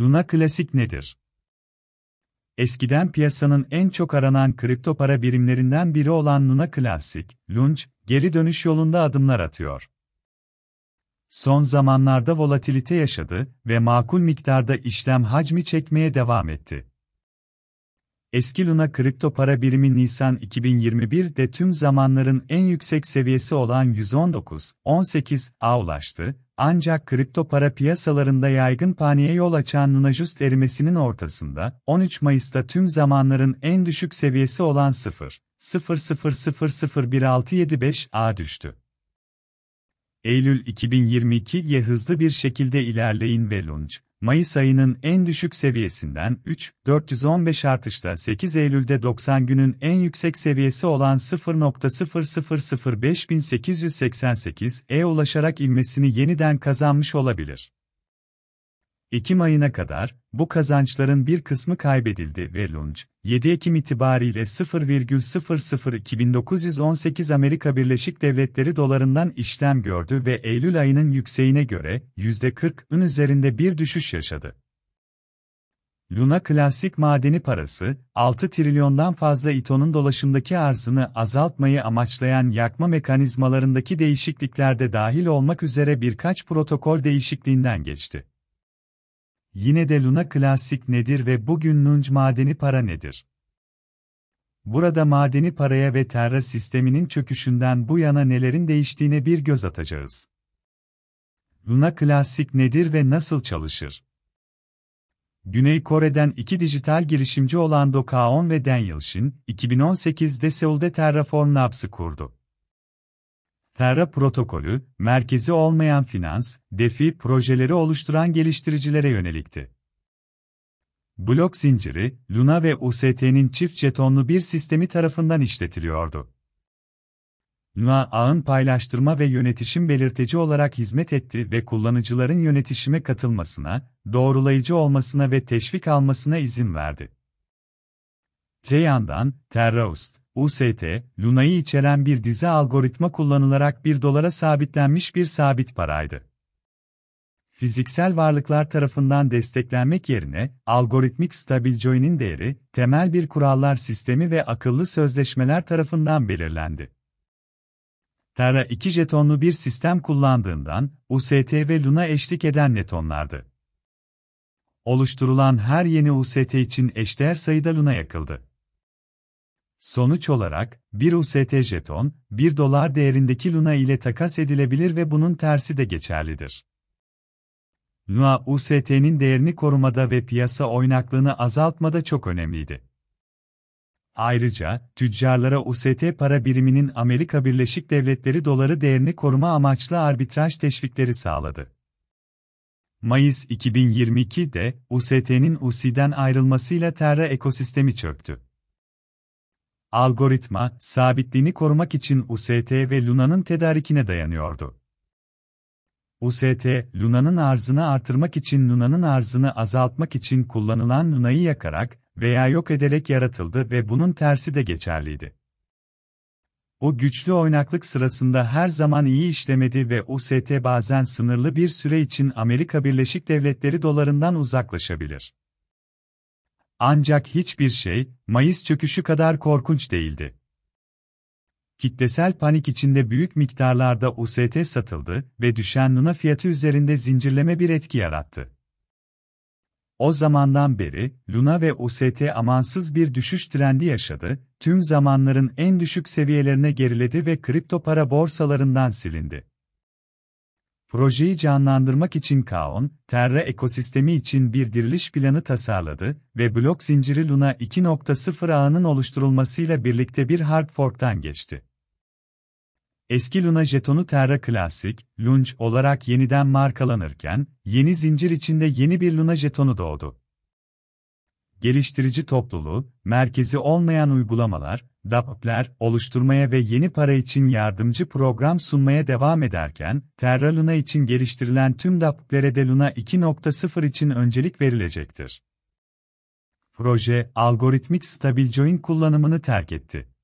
Luna Classic nedir? Eskiden piyasanın en çok aranan kripto para birimlerinden biri olan Luna Classic, Lunch, geri dönüş yolunda adımlar atıyor. Son zamanlarda volatilite yaşadı ve makul miktarda işlem hacmi çekmeye devam etti. Eski Luna kripto para birimi Nisan 2021'de tüm zamanların en yüksek seviyesi olan 119.18 A ulaştı, ancak kripto para piyasalarında yaygın paniğe yol açan Lunajust erimesinin ortasında, 13 Mayıs'ta tüm zamanların en düşük seviyesi olan 0, 0.00001675 A düştü. Eylül 2022'ye hızlı bir şekilde ilerleyin ve launch. Mayıs ayının en düşük seviyesinden 3.415 artışla 8 Eylül'de 90 günün en yüksek seviyesi olan 0.0005888'e ulaşarak ilmesini yeniden kazanmış olabilir. Ekim ayına kadar, bu kazançların bir kısmı kaybedildi ve Lunge, 7 Ekim itibariyle 0,002.918 Amerika Birleşik Devletleri dolarından işlem gördü ve Eylül ayının yükseğine göre %40'ın üzerinde bir düşüş yaşadı. Luna Klasik madeni parası, 6 trilyondan fazla itonun dolaşımdaki arzını azaltmayı amaçlayan yakma mekanizmalarındaki değişikliklerde dahil olmak üzere birkaç protokol değişikliğinden geçti. Yine de Luna Klasik nedir ve bugün Nunc madeni para nedir? Burada madeni paraya ve terra sisteminin çöküşünden bu yana nelerin değiştiğine bir göz atacağız. Luna Klasik nedir ve nasıl çalışır? Güney Kore'den iki dijital girişimci olan Do Kaon ve Daniel Shin, 2018'de Seul'de Terraform Labs'ı kurdu. Terra protokolü, merkezi olmayan finans, DeFi projeleri oluşturan geliştiricilere yönelikti. Blok zinciri, Luna ve UST'nin çift jetonlu bir sistemi tarafından işletiliyordu. Luna ağın paylaştırma ve yönetişim belirteci olarak hizmet etti ve kullanıcıların yönetişime katılmasına, doğrulayıcı olmasına ve teşvik almasına izin verdi. Öte Terra ust. UST, Luna'yı içeren bir dizi algoritma kullanılarak bir dolara sabitlenmiş bir sabit paraydı. Fiziksel varlıklar tarafından desteklenmek yerine, algoritmik stabilcoin'in değeri, temel bir kurallar sistemi ve akıllı sözleşmeler tarafından belirlendi. Terra 2 jetonlu bir sistem kullandığından, UST ve Luna eşlik eden netonlardı. Oluşturulan her yeni UST için eşdeğer sayıda Luna yakıldı. Sonuç olarak, bir UST jeton, 1 dolar değerindeki Luna ile takas edilebilir ve bunun tersi de geçerlidir. Luna, UST'nin değerini korumada ve piyasa oynaklığını azaltmada çok önemliydi. Ayrıca, tüccarlara UST para biriminin Amerika Birleşik Devletleri doları değerini koruma amaçlı arbitraj teşvikleri sağladı. Mayıs 2022'de UST'nin USI'den ayrılmasıyla Terra ekosistemi çöktü algoritma, sabitliğini korumak için UST ve Luna'nın tedarikine dayanıyordu. UST, Luna'nın arzını artırmak için Luna'nın arzını azaltmak için kullanılan Luna'yı yakarak veya yok ederek yaratıldı ve bunun tersi de geçerliydi. O güçlü oynaklık sırasında her zaman iyi işlemedi ve UST bazen sınırlı bir süre için Amerika Birleşik Devletleri dolarından uzaklaşabilir. Ancak hiçbir şey, Mayıs çöküşü kadar korkunç değildi. Kitlesel panik içinde büyük miktarlarda UST satıldı ve düşen Luna fiyatı üzerinde zincirleme bir etki yarattı. O zamandan beri, Luna ve UST amansız bir düşüş trendi yaşadı, tüm zamanların en düşük seviyelerine geriledi ve kripto para borsalarından silindi. Projeyi canlandırmak için Kaon, Terra ekosistemi için bir diriliş planı tasarladı ve blok zinciri Luna 2.0 ağının oluşturulmasıyla birlikte bir hard fork'tan geçti. Eski Luna jetonu Terra Classic, Lunch olarak yeniden markalanırken, yeni zincir içinde yeni bir Luna jetonu doğdu. Geliştirici topluluğu, merkezi olmayan uygulamalar, rapotlar oluşturmaya ve yeni para için yardımcı program sunmaya devam ederken, Terra Luna için geliştirilen tüm DAP'lere de Luna 2.0 için öncelik verilecektir. Proje, algoritmik stabil join kullanımını terk etti.